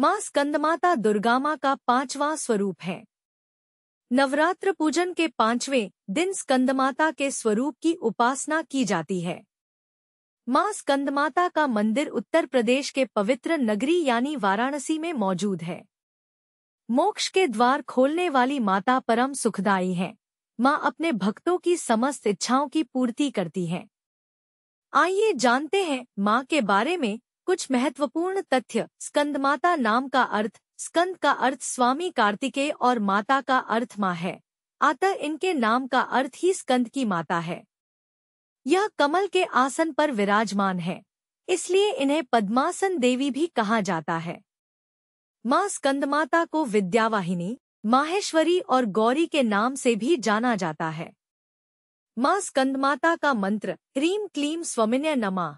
मां स्कंदमाता दुर्गा मां का पांचवा स्वरूप है नवरात्र पूजन के पांचवें दिन स्कंदमाता के स्वरूप की उपासना की जाती है मां स्कंदमाता का मंदिर उत्तर प्रदेश के पवित्र नगरी यानी वाराणसी में मौजूद है मोक्ष के द्वार खोलने वाली माता परम सुखदायी है मां अपने भक्तों की समस्त इच्छाओं की पूर्ति करती है आइए जानते हैं मां के बारे में कुछ महत्वपूर्ण तथ्य स्कंदमाता नाम का अर्थ स्कंद का अर्थ स्वामी कार्तिकेय और माता का अर्थ माँ है अतः इनके नाम का अर्थ ही स्कंद की माता है यह कमल के आसन पर विराजमान है इसलिए इन्हें पद्मासन देवी भी कहा जाता है माँ स्कंदमाता को विद्यावाहिनी माहेश्वरी और गौरी के नाम से भी जाना जाता है माँ स्कंदमाता का मंत्र ह्रीम क्लीम स्वमिन्य नमा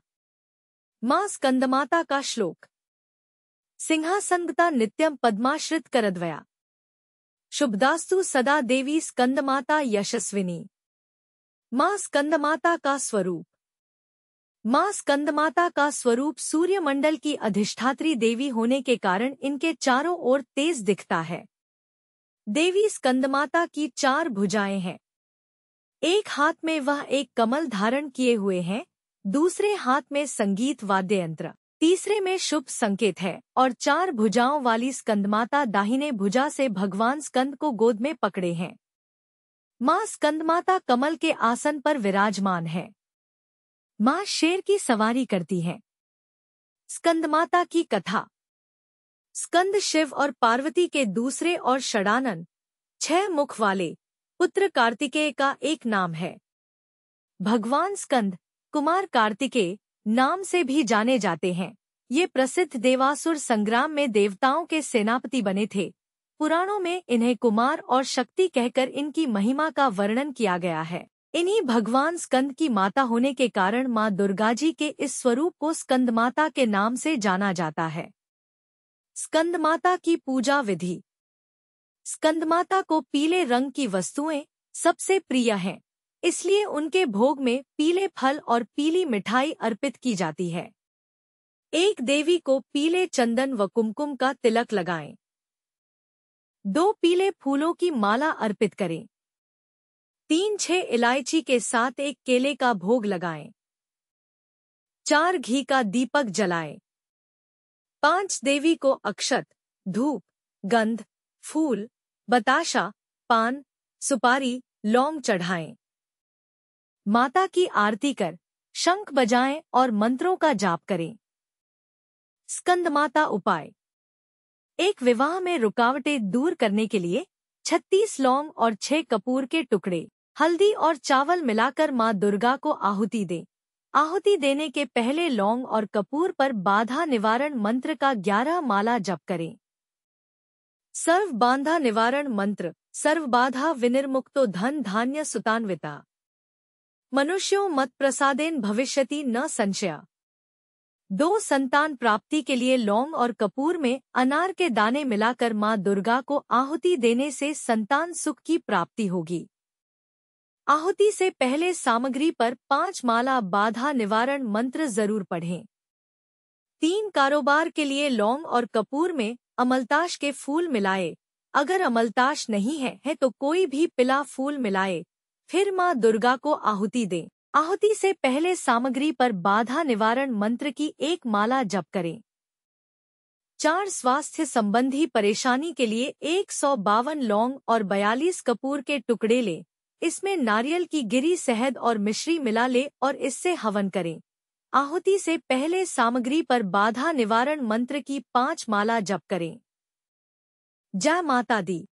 मां स्कंदमाता का श्लोक सिंहासंगता नित्यम पद्माश्रित करद्वया शुभदास्तु सदा देवी स्कंदमाता यशस्विनी मां स्कंदमाता का स्वरूप मां स्कंदमाता का स्वरूप सूर्यमंडल की अधिष्ठात्री देवी होने के कारण इनके चारों ओर तेज दिखता है देवी स्कंदमाता की चार भुजाएं हैं एक हाथ में वह एक कमल धारण किए हुए हैं दूसरे हाथ में संगीत वाद्य यंत्र तीसरे में शुभ संकेत है और चार भुजाओं वाली स्कंदमाता दाहिने भुजा से भगवान स्कंद को गोद में पकड़े हैं माँ स्कंदमाता कमल के आसन पर विराजमान है माँ शेर की सवारी करती है स्कंदमाता की कथा स्कंद शिव और पार्वती के दूसरे और षडानन छह मुख वाले पुत्र कार्तिकेय का एक नाम है भगवान स्कंद कुमार कार्तिकेय नाम से भी जाने जाते हैं ये प्रसिद्ध देवासुर संग्राम में देवताओं के सेनापति बने थे पुराणों में इन्हें कुमार और शक्ति कहकर इनकी महिमा का वर्णन किया गया है इन्हीं भगवान स्कंद की माता होने के कारण माँ दुर्गा जी के इस स्वरूप को स्कंद माता के नाम से जाना जाता है स्कंद माता की पूजा विधि स्कंद माता को पीले रंग की वस्तुएं सबसे प्रिय हैं इसलिए उनके भोग में पीले फल और पीली मिठाई अर्पित की जाती है एक देवी को पीले चंदन व कुमकुम का तिलक लगाएं। दो पीले फूलों की माला अर्पित करें तीन छह इलायची के साथ एक केले का भोग लगाएं। चार घी का दीपक जलाएं। पांच देवी को अक्षत धूप गंध फूल बताशा पान सुपारी लौंग चढ़ाएं। माता की आरती कर शंख बजाएं और मंत्रों का जाप करें स्कंद माता उपाय एक विवाह में रुकावटें दूर करने के लिए छत्तीस लौंग और छह कपूर के टुकड़े हल्दी और चावल मिलाकर माँ दुर्गा को आहुति दें आहुति देने के पहले लौंग और कपूर पर बाधा निवारण मंत्र का ग्यारह माला जप करें सर्व बांधा निवारण मंत्र सर्व बाधा विनिर्मुक्तो धन धान्य सुतान्विता मनुष्यों मत प्रसादेन भविष्यति न संशया दो संतान प्राप्ति के लिए लौंग और कपूर में अनार के दाने मिलाकर मां दुर्गा को आहुति देने से संतान सुख की प्राप्ति होगी आहुति से पहले सामग्री पर पांच माला बाधा निवारण मंत्र जरूर पढ़ें तीन कारोबार के लिए लौंग और कपूर में अमलताश के फूल मिलाए अगर अमलताश नहीं है, है तो कोई भी पिला फूल मिलाए फिर माँ दुर्गा को आहुति दे आहुति से पहले सामग्री पर बाधा निवारण मंत्र की एक माला जप करें चार स्वास्थ्य संबंधी परेशानी के लिए एक सौ बावन लौंग और बयालीस कपूर के टुकड़े लें इसमें नारियल की गिरी शहद और मिश्री मिला लें और इससे हवन करें आहुति से पहले सामग्री पर बाधा निवारण मंत्र की पांच माला जप करें जय माता दी